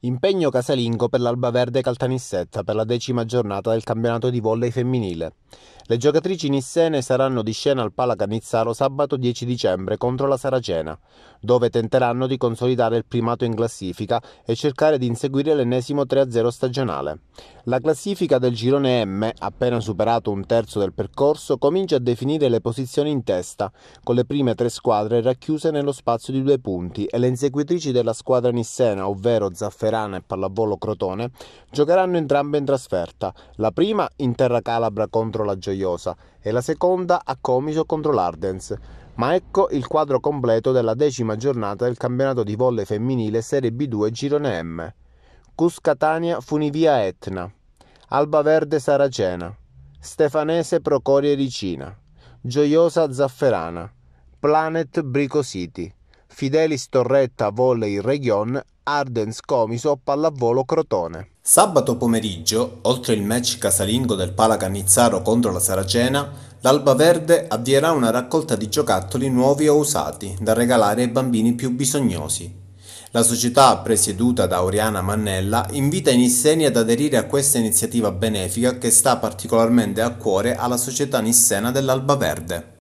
Impegno casalingo per l'Albaverde Caltanissetta per la decima giornata del campionato di volley femminile. Le giocatrici nissene saranno di scena al Pala Canizzaro sabato 10 dicembre contro la Saracena, dove tenteranno di consolidare il primato in classifica e cercare di inseguire l'ennesimo 3-0 stagionale. La classifica del girone M, appena superato un terzo del percorso, comincia a definire le posizioni in testa, con le prime tre squadre racchiuse nello spazio di due punti e le inseguitrici della squadra nissena, ovvero Zafferana e Pallavolo Crotone, giocheranno entrambe in trasferta, la prima in terra calabra contro contro la Gioiosa e la seconda a Comiso contro l'Ardens. Ma ecco il quadro completo della decima giornata del campionato di volle femminile Serie B2 Girone M. Cus Catania Funivia Etna, Alba Verde Saracena, Stefanese Procoria Ricina, Gioiosa Zafferana, Planet Brico City, Fidelis Torretta Volley Region, Ardens Comiso Pallavolo Crotone. Sabato pomeriggio, oltre il match casalingo del Pala Cannizzaro contro la Saracena, l'Alba Verde avvierà una raccolta di giocattoli nuovi o usati da regalare ai bambini più bisognosi. La società presieduta da Oriana Mannella invita i nisseni ad aderire a questa iniziativa benefica che sta particolarmente a cuore alla società nissena dell'Alba Verde.